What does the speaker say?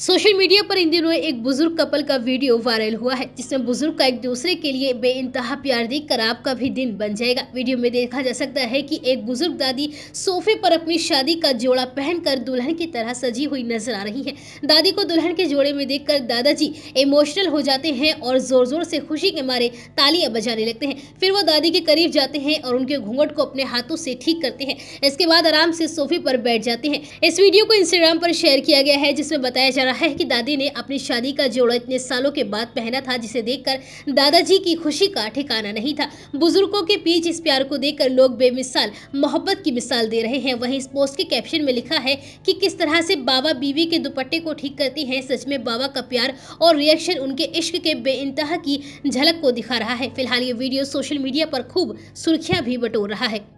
social media पर इन दिनों एक बुजुर्ग कपल का वीडियो वायरल हुआ है जिसमें बुजुर्ग का एक दूसरे के लिए बे इंतहा प्यार कर आपका भी दिन बन जाएगा वीडियो में देखा जा सकता है कि एक बुजुर्ग दादी सोफे पर अपनी शादी का जोड़ा पहनकर दुल्हन की तरह सजी हुई नजर आ रही है दादी को दुल्हन के जोड़े में देख दादाजी इमोशनल हो जाते हैं और जोर जोर से खुशी के मारे तालियां बजाने लगते हैं फिर वो दादी के करीब जाते हैं और उनके घूंघट को अपने हाथों से ठीक करते हैं इसके बाद आराम से सोफे पर बैठ जाते हैं इस वीडियो को इंस्टाग्राम पर शेयर किया गया है जिसमें बताया जा रहा है कि दादी ने अपनी शादी का जोड़ा इतने सालों के बाद पहना था जिसे देखकर दादाजी की खुशी का ठिकाना नहीं था बुजुर्गों के बीच इस प्यार को देखकर लोग बेमिसाल मोहब्बत की मिसाल दे रहे हैं वहीं इस पोस्ट के कैप्शन में लिखा है कि किस तरह से बाबा बीवी के दुपट्टे को ठीक करती हैं सच में बाबा का प्यार और रिएक्शन उनके इश्क के बे की झलक को दिखा रहा है फिलहाल ये वीडियो सोशल मीडिया पर खूब सुर्खियाँ भी बटोर रहा है